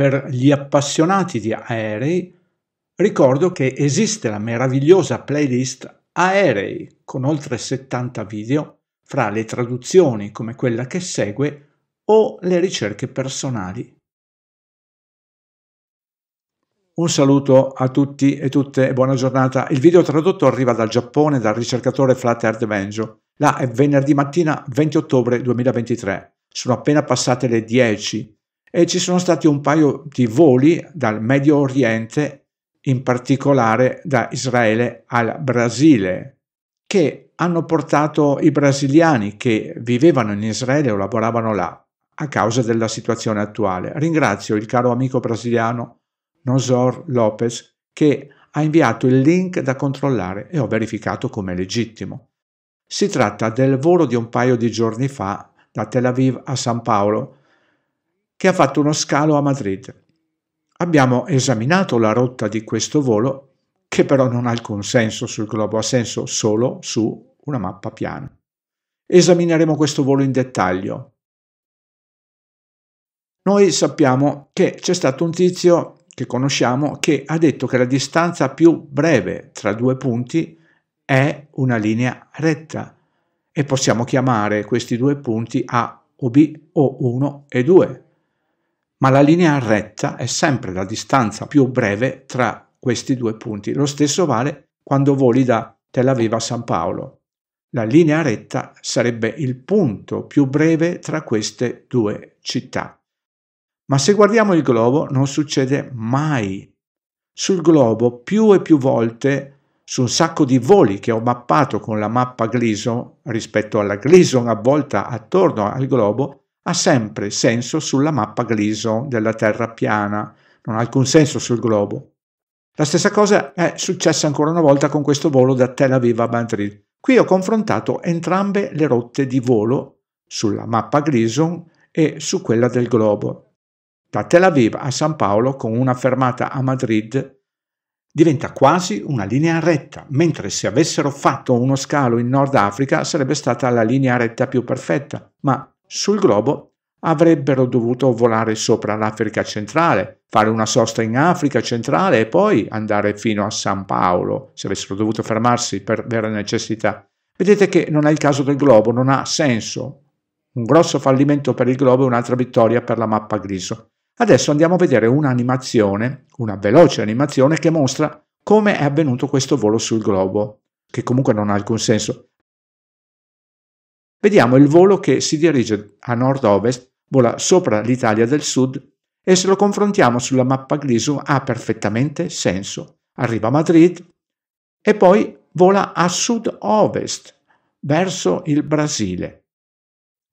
Per gli appassionati di aerei, ricordo che esiste la meravigliosa playlist Aerei con oltre 70 video fra le traduzioni come quella che segue o le ricerche personali. Un saluto a tutti e tutte e buona giornata. Il video tradotto arriva dal Giappone dal ricercatore Flat Earth Benjo. Là è venerdì mattina 20 ottobre 2023. Sono appena passate le 10 e ci sono stati un paio di voli dal Medio Oriente, in particolare da Israele al Brasile, che hanno portato i brasiliani che vivevano in Israele o lavoravano là a causa della situazione attuale. Ringrazio il caro amico brasiliano Nosor Lopez che ha inviato il link da controllare e ho verificato come legittimo. Si tratta del volo di un paio di giorni fa da Tel Aviv a San Paolo che ha fatto uno scalo a Madrid. Abbiamo esaminato la rotta di questo volo, che però non ha alcun senso sul globo, ha senso solo su una mappa piana. Esamineremo questo volo in dettaglio. Noi sappiamo che c'è stato un tizio che conosciamo che ha detto che la distanza più breve tra due punti è una linea retta e possiamo chiamare questi due punti A o B o 1 e 2 ma la linea retta è sempre la distanza più breve tra questi due punti. Lo stesso vale quando voli da Tel Aviv a San Paolo. La linea retta sarebbe il punto più breve tra queste due città. Ma se guardiamo il globo non succede mai. Sul globo più e più volte su un sacco di voli che ho mappato con la mappa Gleason rispetto alla Gleason avvolta attorno al globo, ha sempre senso sulla mappa Gleason della Terra piana, non ha alcun senso sul globo. La stessa cosa è successa ancora una volta con questo volo da Tel Aviv a Madrid. Qui ho confrontato entrambe le rotte di volo sulla mappa Gleason e su quella del globo. Da Tel Aviv a San Paolo con una fermata a Madrid diventa quasi una linea retta, mentre se avessero fatto uno scalo in Nord Africa sarebbe stata la linea retta più perfetta, ma sul globo avrebbero dovuto volare sopra l'Africa centrale, fare una sosta in Africa centrale e poi andare fino a San Paolo, se avessero dovuto fermarsi per vera necessità. Vedete che non è il caso del globo, non ha senso. Un grosso fallimento per il globo e un'altra vittoria per la mappa griso. Adesso andiamo a vedere un'animazione, una veloce animazione che mostra come è avvenuto questo volo sul globo, che comunque non ha alcun senso. Vediamo il volo che si dirige a nord-ovest, vola sopra l'Italia del Sud e se lo confrontiamo sulla mappa Grisum ha perfettamente senso. Arriva a Madrid e poi vola a sud-ovest, verso il Brasile.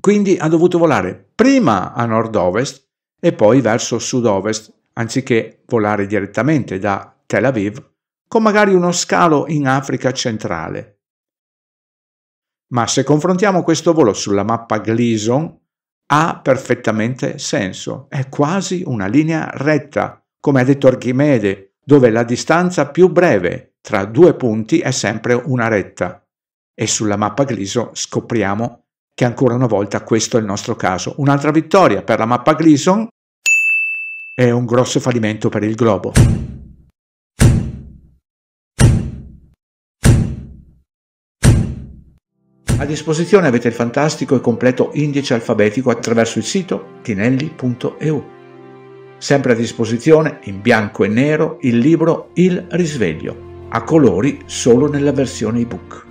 Quindi ha dovuto volare prima a nord-ovest e poi verso sud-ovest, anziché volare direttamente da Tel Aviv, con magari uno scalo in Africa centrale. Ma se confrontiamo questo volo sulla mappa Gleason, ha perfettamente senso. È quasi una linea retta, come ha detto Archimede, dove la distanza più breve tra due punti è sempre una retta. E sulla mappa Gleason scopriamo che ancora una volta questo è il nostro caso. Un'altra vittoria per la mappa Gleason e un grosso fallimento per il globo. disposizione avete il fantastico e completo indice alfabetico attraverso il sito tinelli.eu. Sempre a disposizione, in bianco e nero, il libro Il risveglio, a colori solo nella versione ebook.